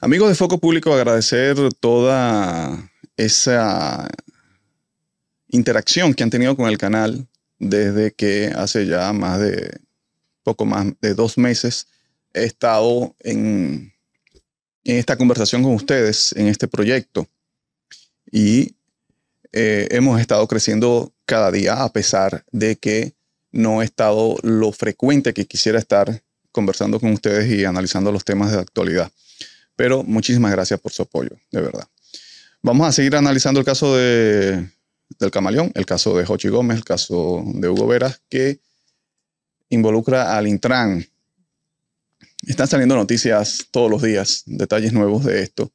Amigos de Foco Público, agradecer toda esa interacción que han tenido con el canal desde que hace ya más de poco más de dos meses he estado en, esta conversación con ustedes, en este proyecto. Y eh, hemos estado creciendo cada día a pesar de que no he estado lo frecuente que quisiera estar conversando con ustedes y analizando los temas de actualidad. Pero muchísimas gracias por su apoyo, de verdad. Vamos a seguir analizando el caso de, del camaleón, el caso de Jochi Gómez, el caso de Hugo Veras, que involucra al Intran. Están saliendo noticias todos los días, detalles nuevos de esto,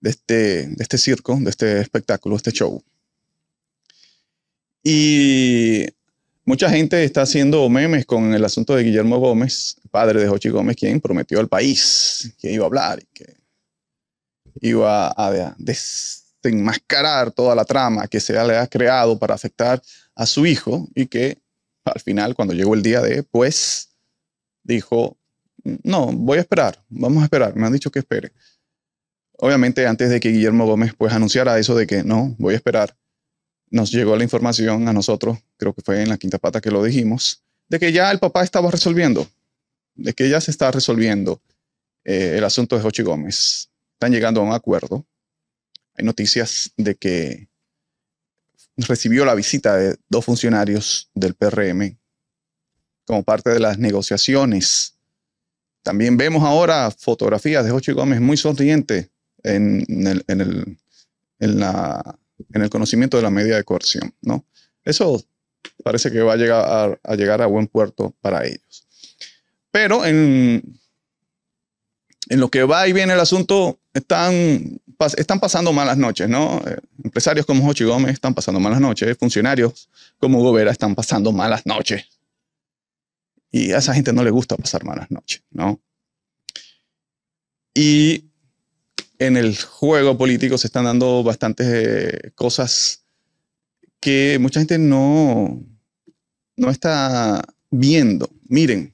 de este, de este circo, de este espectáculo, de este show. Y Mucha gente está haciendo memes con el asunto de Guillermo Gómez, padre de Jochi Gómez, quien prometió al país que iba a hablar y que iba a desenmascarar toda la trama que se le ha creado para afectar a su hijo y que al final, cuando llegó el día de, pues, dijo, no, voy a esperar, vamos a esperar, me han dicho que espere. Obviamente antes de que Guillermo Gómez pues anunciara eso de que no, voy a esperar, nos llegó la información a nosotros, creo que fue en la quinta pata que lo dijimos, de que ya el papá estaba resolviendo, de que ya se está resolviendo eh, el asunto de Jochi Gómez. Están llegando a un acuerdo. Hay noticias de que recibió la visita de dos funcionarios del PRM como parte de las negociaciones. También vemos ahora fotografías de Jochi Gómez muy sonriente en, en, en la en el conocimiento de la medida de coerción, ¿no? Eso parece que va a llegar a, llegar a buen puerto para ellos. Pero en, en lo que va y viene el asunto, están, están pasando malas noches, ¿no? Eh, empresarios como Jochi Gómez están pasando malas noches, funcionarios como Hugo están pasando malas noches. Y a esa gente no le gusta pasar malas noches, ¿no? Y en el juego político se están dando bastantes eh, cosas que mucha gente no, no está viendo. Miren,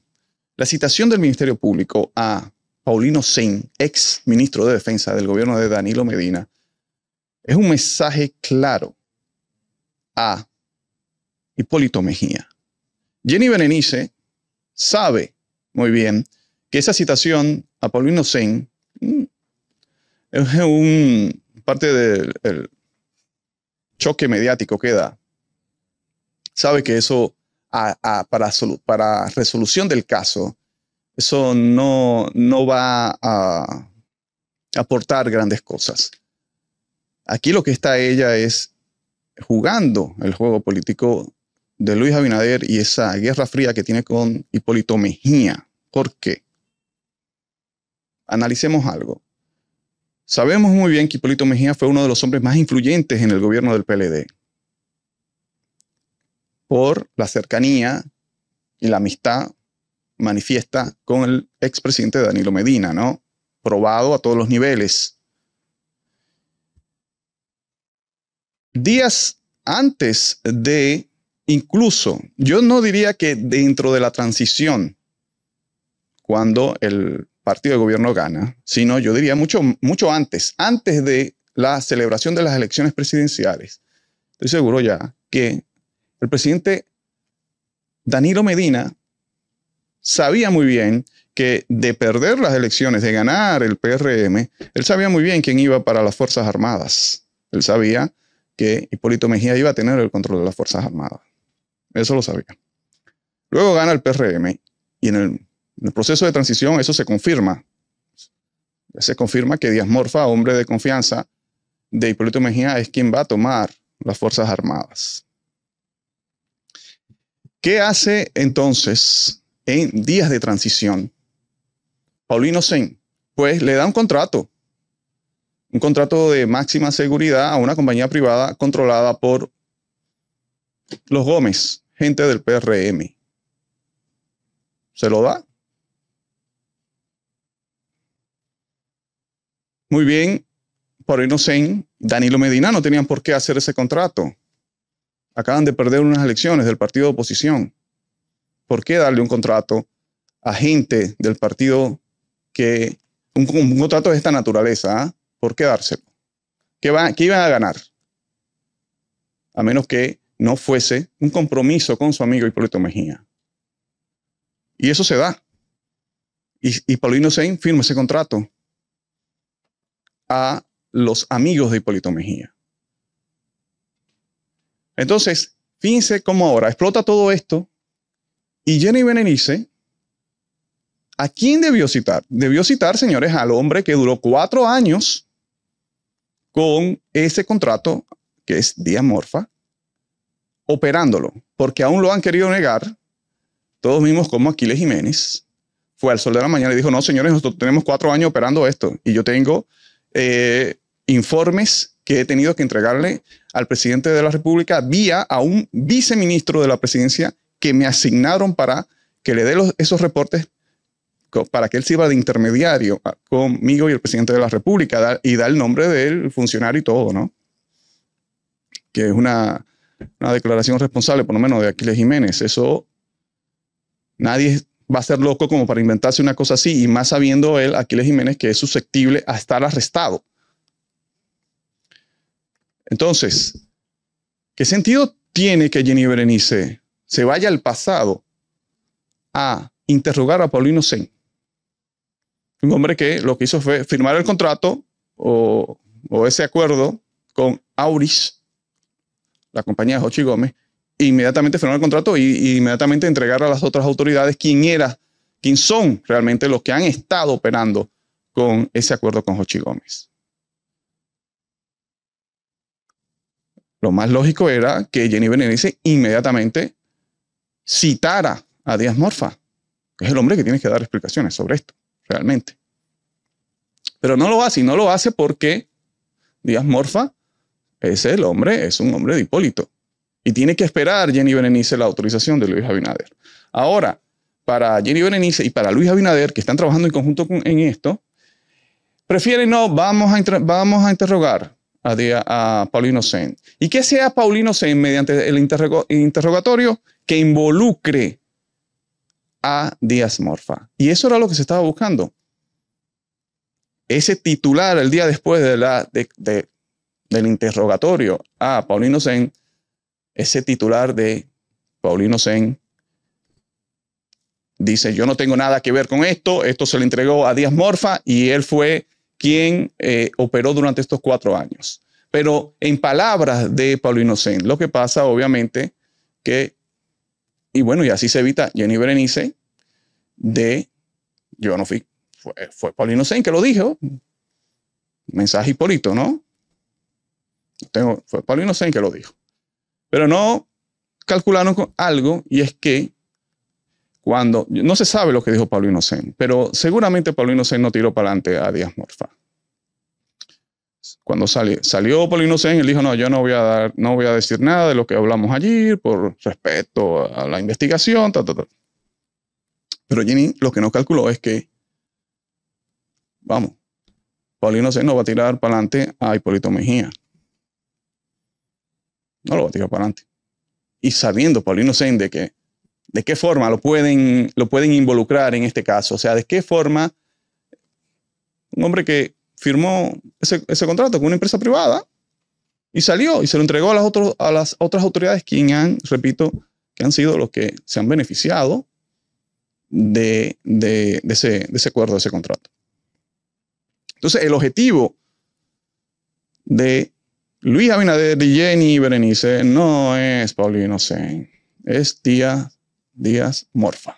la citación del Ministerio Público a Paulino Sen, ex ministro de Defensa del gobierno de Danilo Medina, es un mensaje claro a Hipólito Mejía. Jenny Berenice sabe muy bien que esa citación a Paulino Sein es un parte del choque mediático que da. Sabe que eso, para, para resolución del caso, eso no, no va a aportar grandes cosas. Aquí lo que está ella es jugando el juego político de Luis Abinader y esa guerra fría que tiene con Hipólito Mejía. ¿Por qué? Analicemos algo. Sabemos muy bien que Hipólito Mejía fue uno de los hombres más influyentes en el gobierno del PLD por la cercanía y la amistad manifiesta con el expresidente Danilo Medina, ¿no? Probado a todos los niveles. Días antes de, incluso, yo no diría que dentro de la transición, cuando el partido de gobierno gana, sino yo diría mucho, mucho antes, antes de la celebración de las elecciones presidenciales. Estoy seguro ya que el presidente Danilo Medina sabía muy bien que de perder las elecciones, de ganar el PRM, él sabía muy bien quién iba para las Fuerzas Armadas. Él sabía que Hipólito Mejía iba a tener el control de las Fuerzas Armadas. Eso lo sabía. Luego gana el PRM y en el en el proceso de transición eso se confirma. Se confirma que Díaz Morfa, hombre de confianza de Hipólito Mejía, es quien va a tomar las Fuerzas Armadas. ¿Qué hace entonces en días de transición Paulino Sen? Pues le da un contrato, un contrato de máxima seguridad a una compañía privada controlada por los Gómez, gente del PRM. Se lo da. Muy bien, por Sain, Danilo Medina no tenían por qué hacer ese contrato. Acaban de perder unas elecciones del partido de oposición. ¿Por qué darle un contrato a gente del partido que un, contrato de esta naturaleza? Ah? ¿Por qué dárselo? ¿Qué, va, iban a ganar? A menos que no fuese un compromiso con su amigo Hipólito Mejía. Y eso se da. Y, Paulino Sein firma ese contrato a los amigos de Hipólito Mejía. Entonces, fíjense cómo ahora explota todo esto y Jenny Benenice, ¿a quién debió citar? Debió citar, señores, al hombre que duró cuatro años con ese contrato que es Diamorfa, operándolo, porque aún lo han querido negar, todos mismos como Aquiles Jiménez, fue al sol de la mañana y dijo, no, señores, nosotros tenemos cuatro años operando esto y yo tengo eh, informes que he tenido que entregarle al presidente de la República vía a un viceministro de la presidencia que me asignaron para que le dé esos reportes para que él sirva de intermediario conmigo y el presidente de la República y da el nombre del funcionario y todo, ¿no? Que es una, una declaración responsable, por lo menos de Aquiles Jiménez. Eso nadie va a ser loco como para inventarse una cosa así, y más sabiendo él, Aquiles Jiménez, que es susceptible a estar arrestado. Entonces, ¿qué sentido tiene que Jenny Berenice se vaya al pasado a interrogar a Paulino Sen? Un hombre que lo que hizo fue firmar el contrato o, ese acuerdo con Auris, la compañía de Jochi Gómez, inmediatamente firmar el contrato y, inmediatamente entregar a las otras autoridades quién era, quién son realmente los que han estado operando con ese acuerdo con Jochi Gómez. Lo más lógico era que Jenny Benedice inmediatamente citara a Díaz Morfa. que Es el hombre que tiene que dar explicaciones sobre esto, realmente. Pero no lo hace y no lo hace porque Díaz Morfa es el hombre, es un hombre de Hipólito y tiene que esperar Jenny Berenice la autorización de Luis Abinader. Ahora, para Jenny Berenice y para Luis Abinader, que están trabajando en conjunto en esto, prefieren no, vamos a, vamos a interrogar a, a Paulino Sen. ¿Y que sea Paulino Sen mediante el interrogatorio que involucre a Díaz Morfa? Y eso era lo que se estaba buscando. Ese titular el día después de la, del interrogatorio a Paulino Sen ese titular de Paulino Zen dice, yo no tengo nada que ver con esto, esto se le entregó a Díaz Morfa y él fue quien eh, operó durante estos cuatro años. Pero en palabras de Paulino Zen, lo que pasa obviamente que, y bueno, y así se evita Jenny Berenice de, yo no fui, fue, Paulino Zen que lo dijo, mensaje Hipólito, ¿no? Tengo, fue Paulino Zen que lo dijo. Pero no calcularon algo y es que cuando, no se sabe lo que dijo Pablo Sen, pero seguramente Paulino Sen no tiró para adelante a Díaz Morfa. Cuando salió, salió Pablo él dijo, no, yo no voy, a dar, no voy a decir nada de lo que hablamos allí por respeto a la investigación, tal, tal, tal. Pero Jenny lo que no calculó es que, vamos, Paulino Sen no va a tirar para adelante a Hipólito Mejía no lo va a tirar para adelante. Y sabiendo, Paulino Sende, de de qué forma lo pueden, lo pueden involucrar en este caso. O sea, de qué forma un hombre que firmó ese, contrato con una empresa privada y salió y se lo entregó a las, a las otras autoridades quien han, repito, que han sido los que se han beneficiado ese, de ese acuerdo, de ese contrato. Entonces, el objetivo de Luis Abinader y Jenny Berenice no es Paulino sé, es Díaz, Díaz Morfa.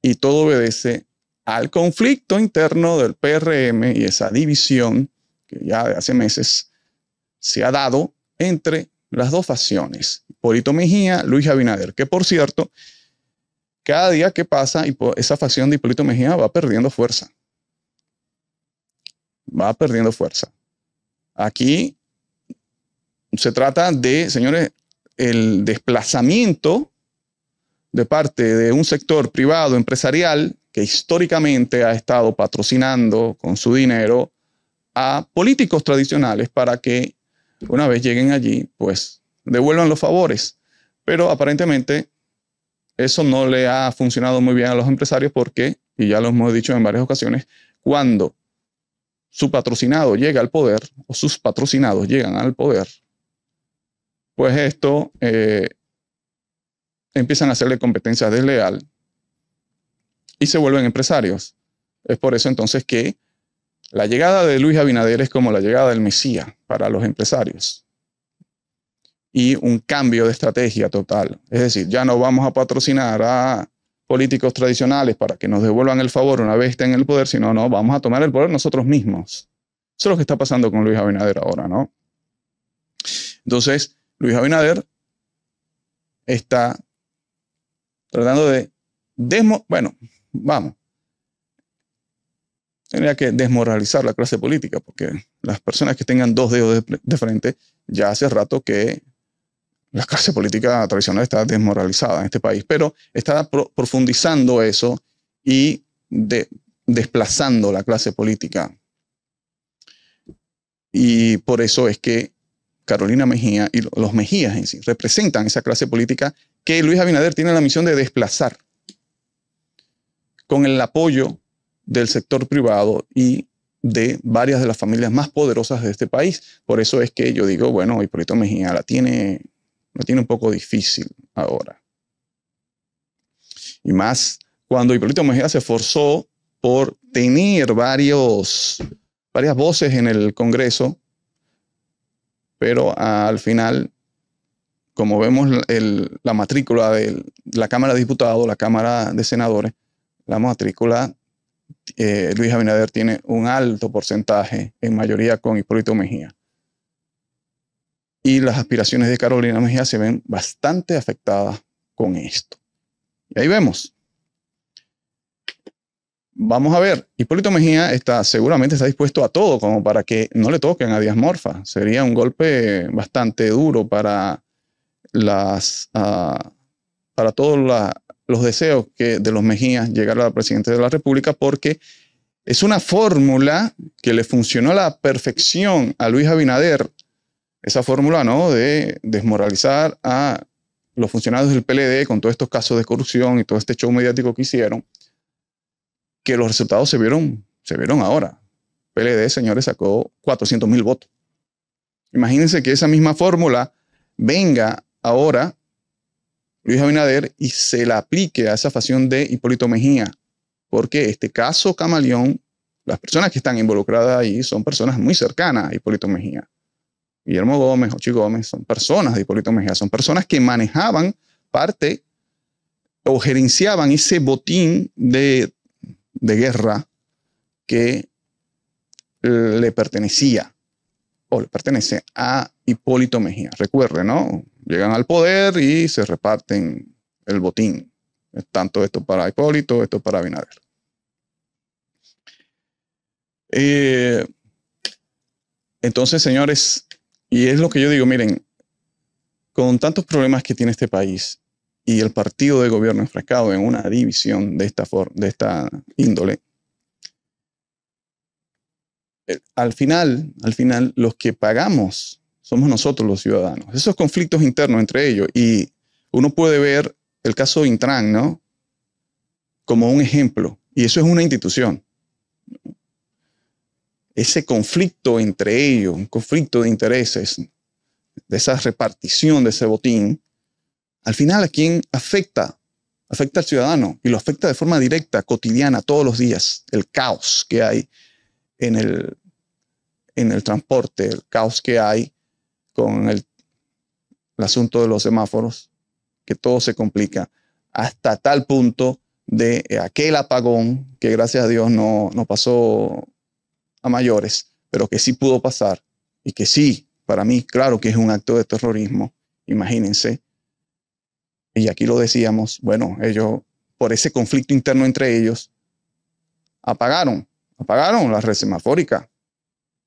Y todo obedece al conflicto interno del PRM y esa división que ya de hace meses se ha dado entre las dos facciones, Polito Mejía, Luis Abinader, que por cierto, cada día que pasa, esa facción de Hipólito Mejía va perdiendo fuerza. Va perdiendo fuerza. Aquí se trata de, señores, el desplazamiento de parte de un sector privado empresarial que históricamente ha estado patrocinando con su dinero a políticos tradicionales para que una vez lleguen allí, pues devuelvan los favores. Pero aparentemente eso no le ha funcionado muy bien a los empresarios porque, y ya lo hemos dicho en varias ocasiones, cuando su patrocinado llega al poder o sus patrocinados llegan al poder, pues esto eh, empiezan a hacerle competencia desleal y se vuelven empresarios. Es por eso entonces que la llegada de Luis Abinader es como la llegada del Mesías para los empresarios y un cambio de estrategia total. Es decir, ya no vamos a patrocinar a políticos tradicionales para que nos devuelvan el favor una vez estén en el poder, si no, no, vamos a tomar el poder nosotros mismos. Eso es lo que está pasando con Luis Abinader ahora, ¿no? Entonces, Luis Abinader está tratando de desmo bueno, vamos. Tendría que desmoralizar la clase política, porque las personas que tengan dos dedos de frente ya hace rato que la clase política tradicional está desmoralizada en este país, pero está profundizando eso y desplazando la clase política. Y por eso es que Carolina Mejía y los Mejías en sí representan esa clase política que Luis Abinader tiene la misión de desplazar con el apoyo del sector privado y de varias de las familias más poderosas de este país. Por eso es que yo digo, bueno, Hipólito Mejía la tiene lo tiene un poco difícil ahora. Y más cuando Hipólito Mejía se esforzó por tener varios, varias voces en el Congreso, pero al final, como vemos la matrícula de la Cámara de Diputados, la Cámara de Senadores, la matrícula, eh, Luis Abinader tiene un alto porcentaje en mayoría con Hipólito Mejía y las aspiraciones de Carolina Mejía se ven bastante afectadas con esto. Y ahí vemos. Vamos a ver, Hipólito Mejía está, seguramente está dispuesto a todo como para que no le toquen a Díaz Morfa. Sería un golpe bastante duro para, las, ah, para todos los deseos que, de los Mejías llegar a la presidencia de la República porque es una fórmula que le funcionó a la perfección a Luis Abinader esa fórmula ¿no? de desmoralizar a los funcionarios del PLD con todos estos casos de corrupción y todo este show mediático que hicieron, que los resultados se vieron, se vieron ahora. PLD, señores, sacó 400 mil votos. Imagínense que esa misma fórmula venga ahora Luis Abinader y se la aplique a esa facción de Hipólito Mejía, porque este caso Camaleón, las personas que están involucradas ahí son personas muy cercanas a Hipólito Mejía. Guillermo Gómez, Ochi Gómez, son personas de Hipólito Mejía, son personas que manejaban parte o gerenciaban ese botín de, guerra que eh, le pertenecía o le pertenece a Hipólito Mejía. Recuerden, ¿no? Llegan al poder y se reparten el botín. Tanto esto para Hipólito, esto para Abinader. Eh, entonces, señores, y es lo que yo digo, miren, con tantos problemas que tiene este país y el partido de gobierno enfrascado en una división de esta, de esta índole, eh, al final, al final, los que pagamos somos nosotros los ciudadanos. Esos conflictos internos entre ellos. Y uno puede ver el caso Intran, ¿no? Como un ejemplo. Y eso es una institución ese conflicto entre ellos, un conflicto de intereses, de esa repartición de ese botín, al final a quién afecta? Afecta al ciudadano y lo afecta de forma directa, cotidiana, todos los días. El caos que hay en el, en el transporte, el caos que hay con el, asunto de los semáforos, que todo se complica hasta tal punto de aquel apagón que gracias a Dios no, no pasó a mayores, pero que sí pudo pasar y que sí, para mí, claro que es un acto de terrorismo, imagínense. Y aquí lo decíamos, bueno, ellos, por ese conflicto interno entre ellos, apagaron, apagaron la red semafórica.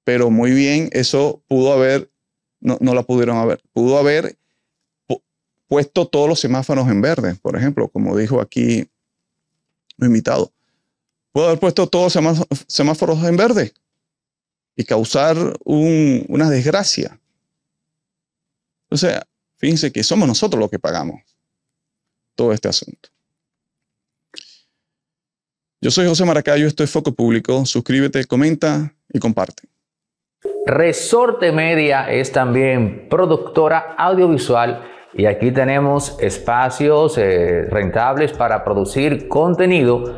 Pero muy bien, eso pudo haber, no, no la pudieron haber, pudo haber puesto todos los semáforos en verde, por ejemplo, como dijo aquí mi invitado. Pudo haber puesto todos los semáforos en verde, y causar una desgracia. O sea, fíjense que somos nosotros los que pagamos todo este asunto. Yo soy José Maracayo, esto es Foco Público. Suscríbete, comenta y comparte. Resorte Media es también productora audiovisual y aquí tenemos espacios eh, rentables para producir contenido